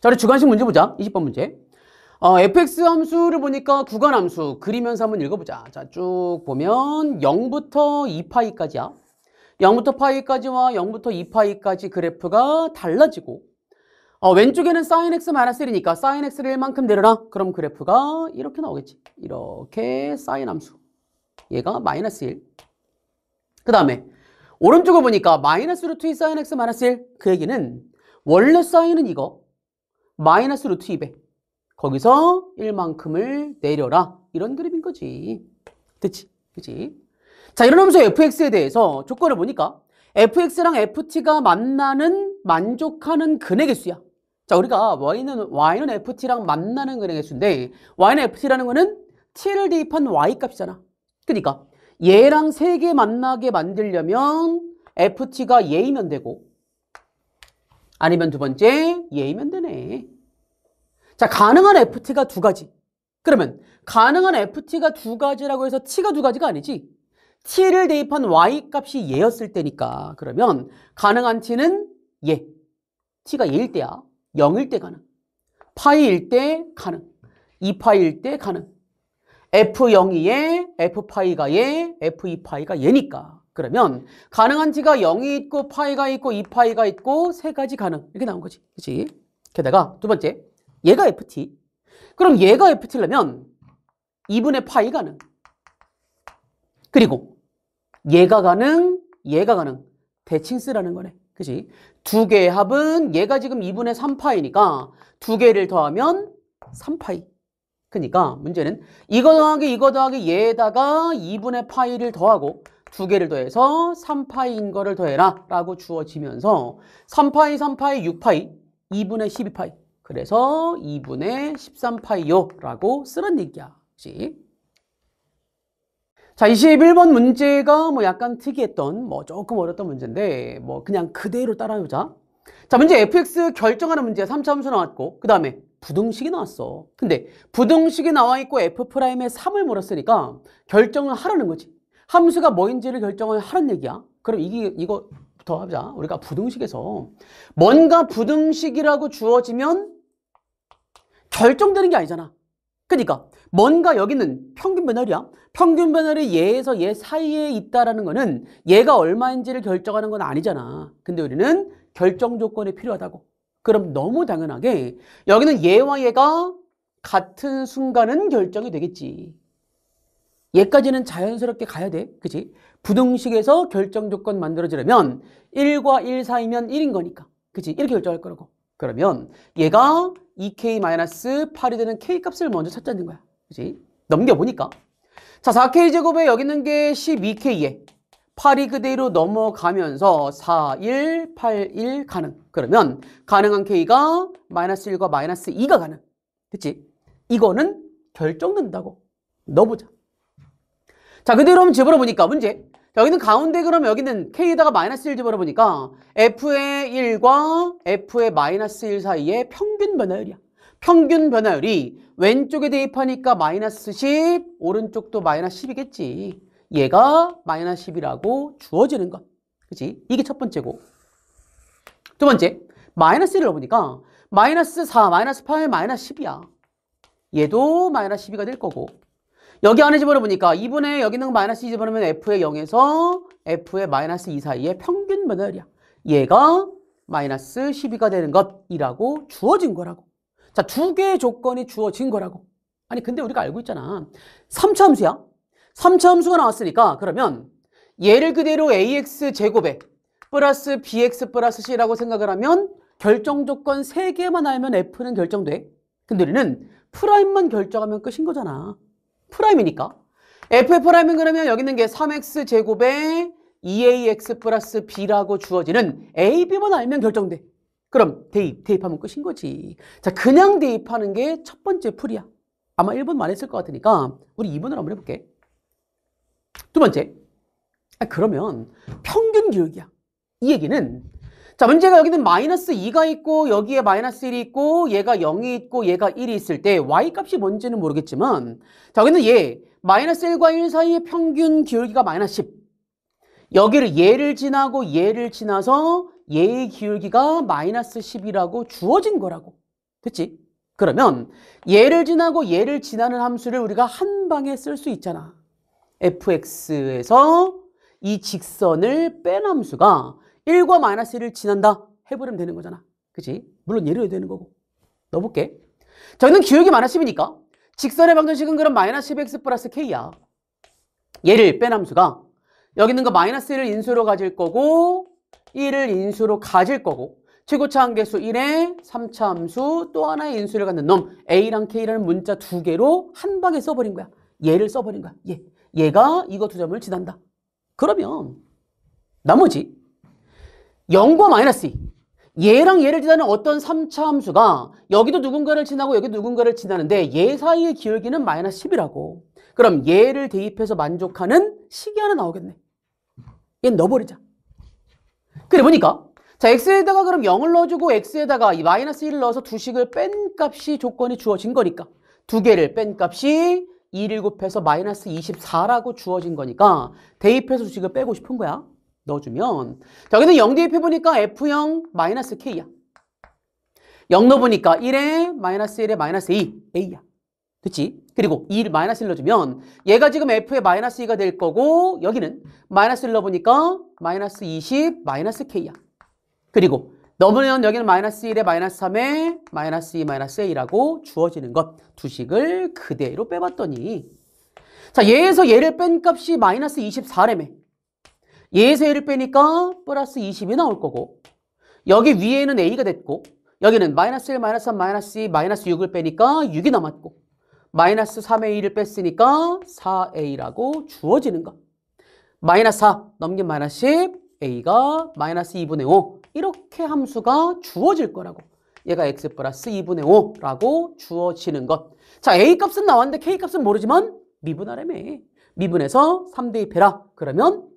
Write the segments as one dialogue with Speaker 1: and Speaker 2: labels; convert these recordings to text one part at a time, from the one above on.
Speaker 1: 자, 우리 주관식 문제 보자. 20번 문제. 어, fx 함수를 보니까 구간 함수 그리면서 한번 읽어보자. 자, 쭉 보면 0부터 2파이까지야. 0부터 파이까지와 0부터 2파이까지 그래프가 달라지고 어, 왼쪽에는 sin x 마이너스 1이니까 sin x를 1만큼 내려놔 그럼 그래프가 이렇게 나오겠지. 이렇게 sin 함수. 얘가 마이너스 1. 그 다음에 오른쪽을 보니까 마이너스 루트 2 sin x 마이너스 1. 그 얘기는 원래 s i n 은 이거 마이너스 루트 2배 거기서 1만큼을 내려라 이런 그림인 거지 그치? 그치자 이러면서 fx에 대해서 조건을 보니까 fx랑 ft가 만나는 만족하는 근액의 수야 자 우리가 y는, y는 ft랑 만나는 근액의 수인데 y는 ft라는 거는 t를 대입한 y 값이잖아 그러니까 얘랑 세 개 만나게 만들려면 ft가 얘이면 되고 아니면 두 번째 예이면 되네. 자, 가능한 FT가 두 가지. 그러면 가능한 FT가 두 가지라고 해서 T가 두 가지가 아니지. T를 대입한 Y값이 예였을 때니까 그러면 가능한 T는 예. T가 예일 때야. 0일 때 가능. 파이일 때 가능. 2파이일 때 가능. F0이 예, F파이가 예, F2파이가 예니까 그러면 가능한 지가 0이 있고 파이가 있고 2파이가 있고 세 가지 가능 이렇게 나온 거지. 그렇지? 게다가 두 번째 얘가 ft. 그럼 얘가 ft라면 2분의 파이 가능. 그리고 얘가 가능, 얘가 가능. 대칭 스라는 거네. 그지? 두 개의 합은 얘가 지금 2분의 3파이니까 두 개를 더하면 3파이. 그니까 문제는 이거 더하기 이거 더하기 얘에다가 2분의 파이를 더하고 두 개를 더해서 3파이인 거를 더해라 라고 주어지면서 3파이, 3파이, 6파이, 2분의 12파이 그래서 2분의 13파이요 라고 쓰는 얘기야. 그치? 자, 21번 문제가 뭐 약간 특이했던 뭐 조금 어렵던 문제인데 뭐 그냥 그대로 따라해보자. 자, 문제 fx 결정하는 문제 3차 함수 나왔고 그 다음에 부등식이 나왔어. 근데 부등식이 나와 있고 f 프라임에 3을 물었으니까 결정을 하라는 거지. 함수가 뭐인지를 결정을 하는 얘기야. 그럼 이게 이거부터 하자. 우리가 부등식에서 뭔가 부등식이라고 주어지면 결정되는 게 아니잖아. 그러니까 뭔가 여기는 평균 변화율이야. 평균 변화율이 얘에서 얘 예 사이에 있다라는 거는 얘가 얼마인지를 결정하는 건 아니잖아. 근데 우리는 결정 조건이 필요하다고. 그럼 너무 당연하게 여기는 얘와 얘가 같은 순간은 결정이 되겠지. 얘까지는 자연스럽게 가야 돼. 그치 부등식에서 결정 조건 만들어지려면 1과 1 사이면 1인 거니까. 그치 이렇게 결정할 거라고. 그러면 얘가 2k-8이 되는 k값을 먼저 찾자는 거야. 그치 넘겨보니까. 자, 4k 제곱에 여기 있는 게 12k에 8이 그대로 넘어가면서 4, 1, 8, 1 가능. 그러면 가능한 k가 마이너스 1과 마이너스 2가 가능. 그치? 이거는 결정된다고 넣어보자. 자, 근데 여러분 집어넣어보니까 문제. 여기는 가운데 그러면 여기는 K에다가 마이너스 1 집어넣어보니까 F의 1과 F의 마이너스 1 사이의 평균 변화율이야. 평균 변화율이 왼쪽에 대입하니까 마이너스 10, 오른쪽도 마이너스 10이겠지. 얘가 마이너스 10이라고 주어지는 것. 그치? 이게 첫 번째고. 두 번째, 마이너스 1을 넣어보니까 마이너스 4, 마이너스 8, 마이너스 10이야. 얘도 마이너스 12가 될 거고 여기 안에 집어넣으니까 2분의 여기 있는 거 마이너스 2 집어넣으면 F의 0에서 F의 마이너스 2 사이의 평균 분할이야. 얘가 마이너스 12가 되는 것이라고 주어진 거라고. 자, 두 개의 조건이 주어진 거라고. 아니, 근데 우리가 알고 있잖아. 3차 함수야. 3차 함수가 나왔으니까 그러면 얘를 그대로 ax 제곱에 플러스 bx 플러스 c라고 생각을 하면 결정 조건 3개만 알면 f는 결정돼. 근데 우리는 프라임만 결정하면 끝인 거잖아. 프라임이니까. f 의 프라임은 그러면 여기 있는 게 3x 제곱에 2ax 플러스 b라고 주어지는 a, b만 알면 결정돼. 그럼 대입, 대입하면 끝인 거지. 자, 그냥 대입하는 게 첫 번째 풀이야. 아마 1번 말했을 것 같으니까 우리 2번을 한번 해볼게. 두 번째. 아, 그러면 평균 교육이야이 얘기는 자, 문제가 여기는 마이너스 2가 있고 여기에 마이너스 1이 있고 얘가 0이 있고 얘가 1이 있을 때 y값이 뭔지는 모르겠지만 자, 여기는 얘 마이너스 1과 1 사이의 평균 기울기가 마이너스 10 여기를 얘를 지나고 얘를 지나서 얘의 기울기가 마이너스 10이라고 주어진 거라고 됐지? 그러면 얘를 지나고 얘를 지나는 함수를 우리가 한 방에 쓸 수 있잖아 fx에서 이 직선을 뺀 함수가 1과 마이너스 1을 지난다 해버리면 되는 거잖아. 그치? 물론 예를 들어야 되는 거고. 넣어볼게. 저희는 기억기 마이너스 10이니까 직선의 방정식은 그럼 마이너스 10x 플러스 k야. 얘를 빼 함수가 여기 있는 거 마이너스 1을 인수로 가질 거고 1을 인수로 가질 거고 최고차 함계수 1에 3차 함수 또 하나의 인수를 갖는 놈 A랑 K라는 문자 두 개로 한 방에 써버린 거야. 얘를 써버린 거야. 얘. 얘가 이거 두 점을 지난다. 그러면 나머지 0과 마이너스 2. 얘랑 얘를 지나는 어떤 3차 함수가 여기도 누군가를 지나고 여기도 누군가를 지나는데 얘 사이의 기울기는 마이너스 10이라고. 그럼 얘를 대입해서 만족하는 식이 하나 나오겠네. 얘 넣어버리자. 그래 보니까 자 x에다가 그럼 0을 넣어주고 x에다가 이 마이너스 1을 넣어서 두식을 뺀 값이 조건이 주어진 거니까 두 개를 뺀 값이 1를 곱해서 마이너스 24라고 주어진 거니까 대입해서 두식을 빼고 싶은 거야. 넣어주면 자, 여기0 대입해 보니까 F0 마이너스 K야. 0 넣어보니까 1에 마이너스 1에 마이너스 2 A야. 됐지? 그리고 2를 마이너스 1 넣어주면 얘가 지금 F에 마이너스 2가 될 거고 여기는 마이너스 1 넣어보니까 마이너스 20 마이너스 K야. 그리고 넣으면 여기는 마이너스 1에 마이너스 3에 마이너스 2 마이너스 A라고 주어지는 것 두식을 그대로 빼봤더니 자 얘에서 얘를 뺀 값이 마이너스 24래며 얘에서 얘를 빼니까 플러스 20이 나올 거고 여기 위에는 A가 됐고 여기는 마이너스 1, 마이너스 3, 마이너스 2, 마이너스 6을 빼니까 6이 남았고 마이너스 3A를 뺐으니까 4A라고 주어지는거 마이너스 4 넘긴 마이너스 10 A가 마이너스 2분의 5 이렇게 함수가 주어질 거라고 얘가 X 플러스 2분의 5라고 주어지는 것 자, A 값은 나왔는데 K 값은 모르지만 미분하래매 미분해서 3대2패라 그러면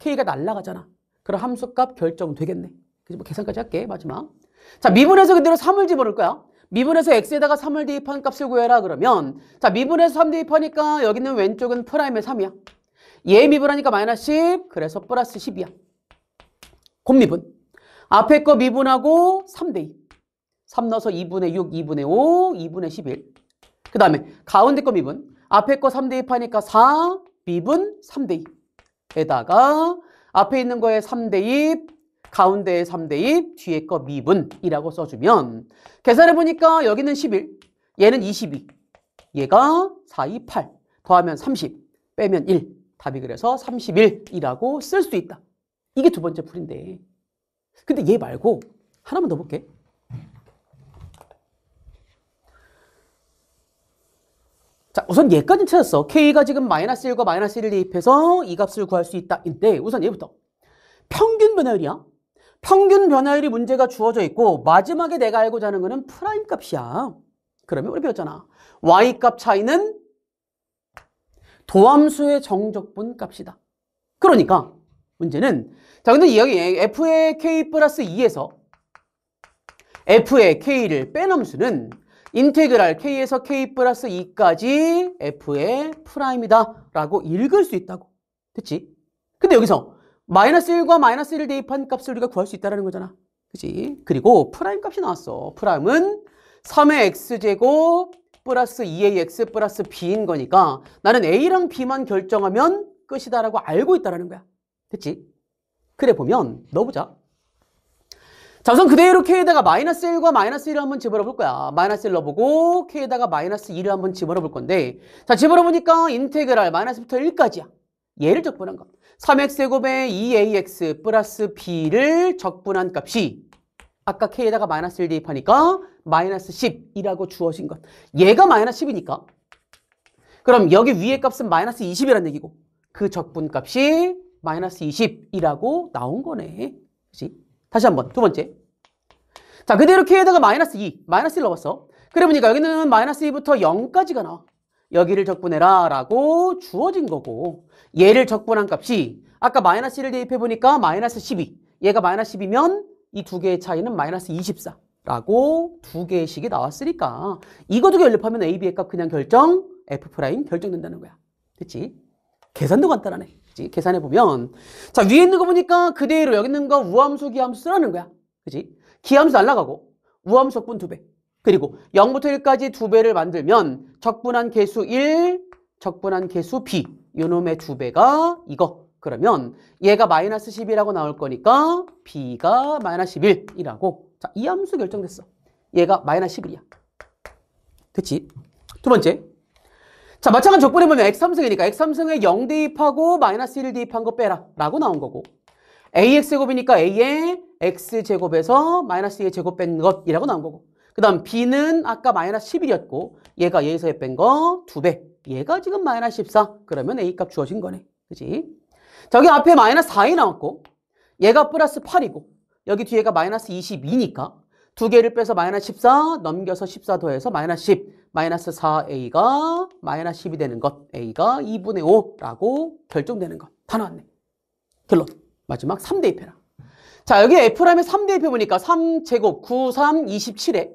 Speaker 1: k가 날라가잖아. 그럼 함수값 결정되겠네. 그래서 뭐 계산까지 할게, 마지막. 자, 미분에서 그대로 3을 집어넣을 거야. 미분에서 x에다가 3을 대입한 값을 구해라 그러면 자 미분에서 3 대입하니까 여기는 있 왼쪽은 프라임의 3이야. 얘 미분하니까 마이너스 10 그래서 플러스 10이야. 곱미분. 앞에 거 미분하고 3 대입. 3 넣어서 2분의 6, 2분의 5, 2분의 11. 그 다음에 가운데 거 미분. 앞에 거 3 대입하니까 4, 미분 3 대입. 에다가 앞에 있는 거에 3대입, 가운데에 3대입, 뒤에 거 미분이라고 써주면 계산해 보니까 여기는 11, 얘는 22, 얘가 4, 2, 8 더하면 30, 빼면 1 답이 그래서 31이라고 쓸 수 있다. 이게 두 번째 풀인데 근데 얘 말고 하나만 더 볼게. 자, 우선 얘까지 찾았어. K가 지금 마이너스 1과 마이너스 1을 대입해서 이 값을 구할 수 있다. 인데 우선 얘부터 평균 변화율이야. 평균 변화율이 문제가 주어져 있고 마지막에 내가 알고자 하는 거는 프라임 값이야. 그러면 우리 배웠잖아. y값 차이는 도함수의 정적분 값이다. 그러니까 문제는 자 근데 여기 f의 k 플러스 2에서 f의 k를 빼넘수는 인테그랄 k에서 k 플러스 2까지 f의 프라임이다 라고 읽을 수 있다고 됐지? 근데 여기서 마이너스 1과 마이너스 1을 대입한 값을 우리가 구할 수 있다는 거잖아 그치 그리고 프라임 값이 나왔어 프라임은 3의 x제곱 플러스 2의 x 플러스 b인 거니까 나는 a랑 b만 결정하면 끝이다라고 알고 있다는 거야 됐지? 그래 보면 넣어보자 우선 그대로 K에다가 마이너스 1과 마이너스 1을 한번 집어넣어 볼 거야. 마이너스 1 넣어보고 K에다가 마이너스 2를 한번 집어넣어 볼 건데 자 집어넣어 보니까 인테그랄 마이너스부터 1까지야. 얘를 적분한 것. 3x제곱에 2ax 플러스 b를 적분한 값이 아까 k에다가 마이너스 1 대입하니까 마이너스 10이라고 주어진 것. 얘가 마이너스 10이니까 그럼 여기 위에 값은 마이너스 20이라는 얘기고 그 적분값이 마이너스 20이라고 나온 거네. 그렇지? 다시 한번 두 번째. 자, 그대로 K에다가 마이너스 2, 마이너스 1 넣었어. 그래 보니까 여기는 마이너스 2부터 0까지가 나와. 여기를 적분해라 라고 주어진 거고 얘를 적분한 값이 아까 마이너스 1을 대입해 보니까 마이너스 12 얘가 마이너스 10이면 이 두 개의 차이는 마이너스 24 라고 두 개의 식이 나왔으니까 이거 두 개 연립하면 A, B의 값 그냥 결정 F' 프라임 결정된다는 거야 그치? 계산도 간단하네 그치? 계산해보면 자 위에 있는 거 보니까 그대로 여기 있는 거 우함수 기함수 라는 거야 그치? 기함수 날라가고 우함수 적분 두 배 그리고 0부터 1까지 두배를 만들면 적분한 개수 1, 적분한 개수 b 요놈의 두배가 이거 그러면 얘가 마이너스 10이라고 나올 거니까 b가 마이너스 11이라고 자, 이 함수 결정됐어 얘가 마이너스 11이야 그치? 두 번째 자, 마찬가지 적분해보면 x3승이니까 x3승에 0 대입하고 마이너스 1 대입한 거 빼라 라고 나온 거고 ax제곱이니까 a의 x제곱에서 마이너스 2의 제곱 뺀 것이라고 나온 거고 그 다음 b는 아까 마이너스 11이었고 얘가 얘에서 얘뺀거 두배 얘가 지금 마이너스 14 그러면 a값 주어진 거네 그지? 저기 앞에 마이너스 4이 나왔고 얘가 플러스 8이고 여기 뒤에가 마이너스 22니까 두 개를 빼서 마이너스 14 넘겨서 14 더해서 마이너스 10 마이너스 4a가 마이너스 10이 되는 것 a가 2분의 5라고 결정되는 것다 나왔네 결론 마지막 3대입해라. 자, 여기 F라면 3대입해 보니까 3제곱 9, 3, 27에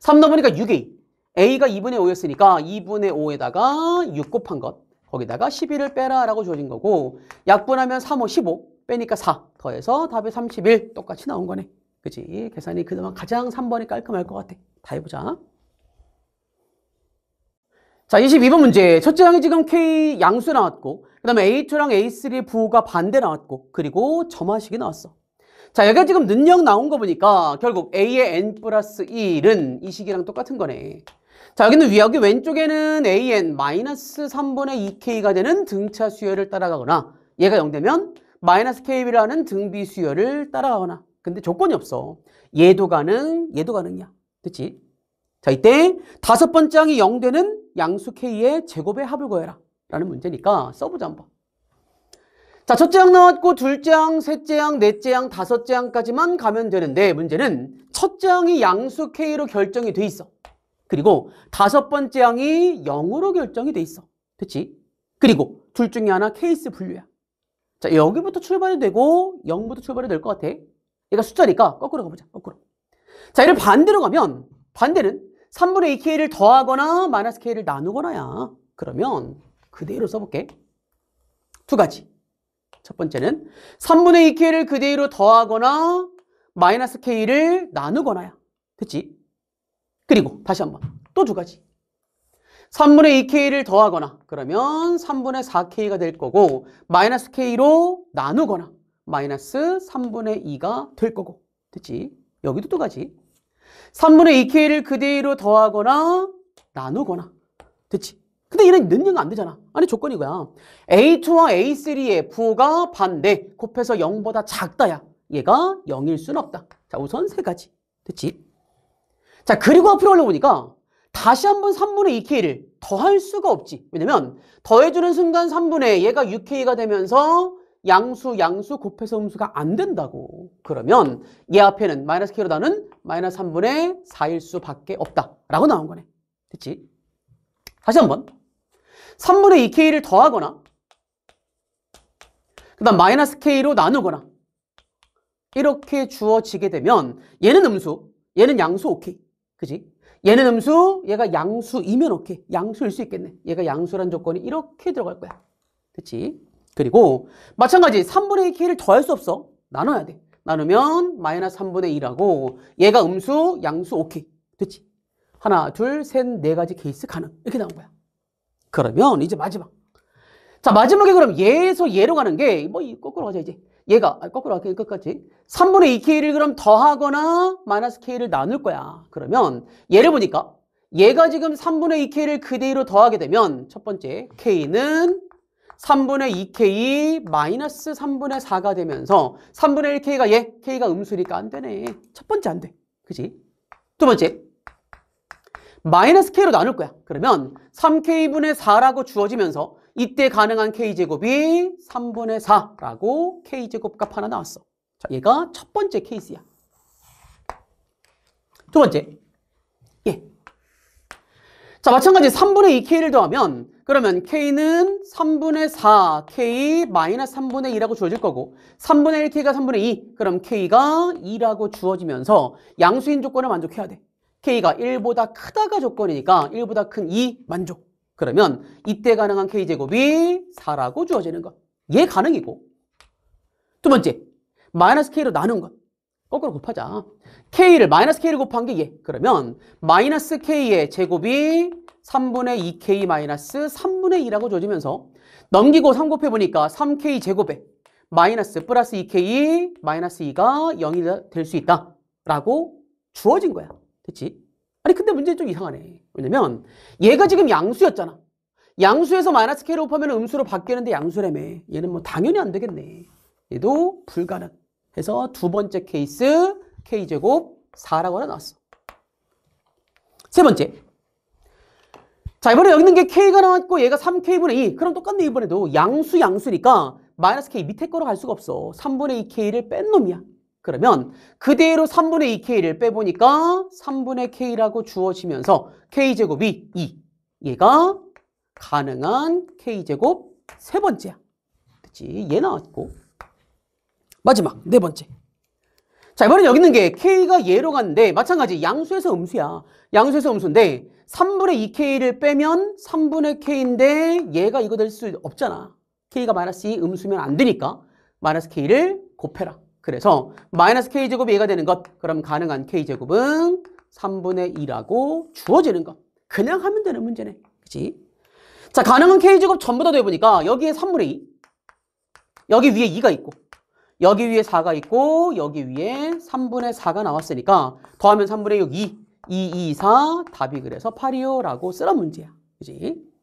Speaker 1: 3넘으니까 6이 A가 2분의 5였으니까 2분의 5에다가 6 곱한 것 거기다가 11을 빼라라고 주어진 거고 약분하면 3, 5, 15 빼니까 4 더해서 답이 31 똑같이 나온 거네. 그지? 계산이 그나마 가장 3번이 깔끔할 것 같아. 다 해보자. 자, 22번 문제. 첫째 항이 지금 K 양수 나왔고, 그 다음에 A2랑 A3 부가 반대 나왔고, 그리고 점화식이 나왔어. 자, 여기가 지금 능력 나온 거 보니까 결국 A의 N 플러스 1은 이 식이랑 똑같은 거네. 자, 여기는 위, 여기 왼쪽에는 AN 마이너스 3분의 2K가 되는 등차 수열을 따라가거나, 얘가 0되면 마이너스 KB라는 등비 수열을 따라가거나. 근데 조건이 없어. 얘도 가능, 얘도 가능이야. 그치? 자, 이때 다섯 번째 항이 0되는 양수 K의 제곱의 합을 구해라 라는 문제니까 써보자 한번 자 첫째 항 나왔고 둘째 항, 셋째 항, 넷째 항, 다섯째 항까지만 가면 되는데 문제는 첫째 항이 양수 K로 결정이 돼 있어 그리고 다섯 번째 항이 0으로 결정이 돼 있어 됐지? 그리고 둘 중에 하나 케이스 분류야 자 여기부터 출발이 되고 0부터 출발이 될 것 같아 얘가 숫자니까 거꾸로 가보자 거꾸로 자이를 반대로 가면 반대는 3분의 2k를 더하거나 마이너스 k를 나누거나야. 그러면 그대로 써볼게. 두 가지. 첫 번째는 3분의 2k를 그대로 더하거나 마이너스 k를 나누거나야. 됐지? 그리고 다시 한번 또 두 가지. 3분의 2k를 더하거나 그러면 3분의 4k가 될 거고 마이너스 k로 나누거나 마이너스 3분의 2가 될 거고 됐지? 여기도 두 가지. 3분의 2K를 그대로 더하거나 나누거나. 됐지? 근데 얘는 능력 안 되잖아. 아니 조건이 거요 A2와 A3의 부호가 반대 곱해서 0보다 작다야. 얘가 0일 순 없다. 자 우선 세 가지. 됐지? 자 그리고 앞으로 올라보니까 다시 한번 3분의 2K를 더할 수가 없지. 왜냐면 더해주는 순간 3분의 얘가 6K가 되면서 양수, 양수 곱해서 음수가 안 된다고. 그러면 얘 앞에는 마이너스 k 로나는 마이너스 3분의 4일수 밖에 없다. 라고 나온 거네. 됐지? 다시 한번. 3분의 2K를 더하거나 그 다음 마이너스 K로 나누거나 이렇게 주어지게 되면 얘는 음수, 얘는 양수 오케이. 그지? 얘는 음수, 얘가 양수이면 오케이. 양수일 수 있겠네. 얘가 양수란 조건이 이렇게 들어갈 거야. 그치? 그리고 마찬가지 3분의 2k를 더할 수 없어. 나눠야 돼. 나누면 마이너스 3분의 2라고 얘가 음수, 양수, 오케이. 됐지? 하나, 둘, 셋, 네 가지 케이스 가능. 이렇게 나온 거야. 그러면 이제 마지막. 자, 마지막에 그럼 얘에서 얘로 가는 게, 뭐, 거꾸로 가자, 이제. 얘가, 아, 거꾸로 가자, 끝까지. 3분의 2k를 그럼 더하거나 마이너스 k를 나눌 거야. 그러면 얘를 보니까 얘가 지금 3분의 2k를 그대로 더하게 되면 첫 번째 k는 3분의 2K 마이너스 3분의 4가 되면서 3분의 1K가 얘, K가 음수니까 안 되네. 첫 번째 안 돼. 그지? 두 번째. 마이너스 K로 나눌 거야. 그러면 3K분의 4라고 주어지면서 이때 가능한 K제곱이 3분의 4라고 K제곱 값 하나 나왔어. 자, 얘가 첫 번째 케이스야. 두 번째. 예. 자, 마찬가지 3분의 2K를 더하면 그러면 k는 3분의 4, k 마이너스 3분의 2라고 주어질 거고 3분의 1, k가 3분의 2, 그럼 k가 2라고 주어지면서 양수인 조건을 만족해야 돼. k가 1보다 크다가 조건이니까 1보다 큰 2 만족. 그러면 이때 가능한 k제곱이 4라고 주어지는 것. 얘 가능이고 두 번째, 마이너스 k로 나눈 것. 거꾸로 곱하자. k를 마이너스 k를 곱한 게 얘. 예. 그러면 마이너스 k의 제곱이 3분의 2k 마이너스 3분의 2라고 조지면서 넘기고 3 곱해보니까 3k 제곱에 마이너스 플러스 2k 마이너스 2가 0이 될 수 있다 라고 주어진 거야 됐지? 아니 근데 문제 좀 이상하네 왜냐면 얘가 지금 양수였잖아 양수에서 마이너스 k로 곱하면 음수로 바뀌는데 양수라며 얘는 뭐 당연히 안 되겠네 얘도 불가능 해서 두 번째 케이스 k제곱 4라고 나왔어 세 번째 자, 이번에 여기 있는 게 K가 나왔고 얘가 3K분의 2. 그럼 똑같네, 이번에도. 양수, 양수니까 마이너스 K 밑에 거로 갈 수가 없어. 3분의 2K를 뺀 놈이야. 그러면 그대로 3분의 2K를 빼보니까 3분의 K라고 주어지면서 K제곱이 2. 얘가 가능한 K제곱 세 번째야. 그치? 얘 나왔고. 마지막, 네 번째. 자, 이번에 여기 있는 게 K가 얘로 갔는데 마찬가지 양수에서 음수야. 양수에서 음수인데 3분의 2k를 빼면 3분의 k인데 얘가 이거 될 수 없잖아. k가 마이너스 2 음수면 안 되니까 마이너스 k를 곱해라. 그래서 마이너스 k제곱이 얘가 되는 것. 그럼 가능한 k제곱은 3분의 2라고 주어지는 것. 그냥 하면 되는 문제네. 그치? 자, 가능한 k제곱 전부 다 돼보니까 여기에 3분의 2. 여기 위에 2가 있고 여기 위에 4가 있고 여기 위에 3분의 4가 나왔으니까 더하면 3분의 6, 2. 2, 2, 4 답이 그래서 8이요라고 쓰란 문제야. 그지?